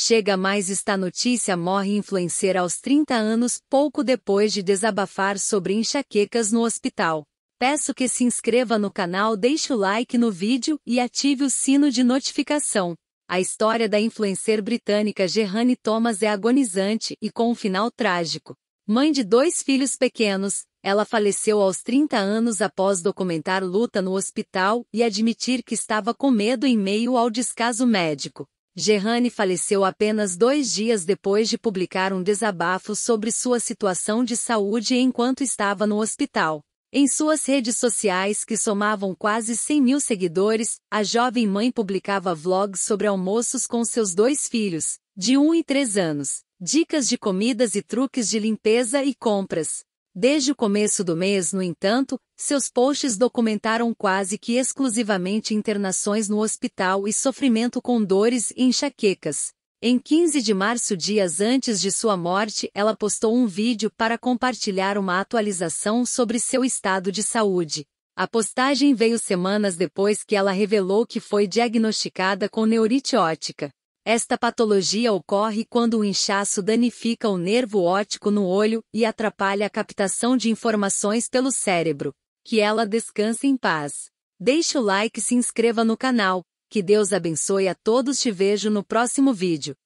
Chega mais esta notícia morre influencer aos 30 anos, pouco depois de desabafar sobre enxaquecas no hospital. Peço que se inscreva no canal, deixe o like no vídeo e ative o sino de notificação. A história da influencer britânica Gerrani Thomas é agonizante e com um final trágico. Mãe de dois filhos pequenos, ela faleceu aos 30 anos após documentar luta no hospital e admitir que estava com medo em meio ao descaso médico. Gerrani faleceu apenas dois dias depois de publicar um desabafo sobre sua situação de saúde enquanto estava no hospital. Em suas redes sociais, que somavam quase 100 mil seguidores, a jovem mãe publicava vlogs sobre almoços com seus dois filhos, de 1 e 3 anos, dicas de comidas e truques de limpeza e compras. Desde o começo do mês, no entanto, seus posts documentaram quase que exclusivamente internações no hospital e sofrimento com dores e enxaquecas. Em 15 de março, dias antes de sua morte, ela postou um vídeo para compartilhar uma atualização sobre seu estado de saúde. A postagem veio semanas depois que ela revelou que foi diagnosticada com neurite ótica. Esta patologia ocorre quando o inchaço danifica o nervo óptico no olho e atrapalha a captação de informações pelo cérebro. Que ela descanse em paz. Deixe o like e se inscreva no canal. Que Deus abençoe a todos. Te vejo no próximo vídeo.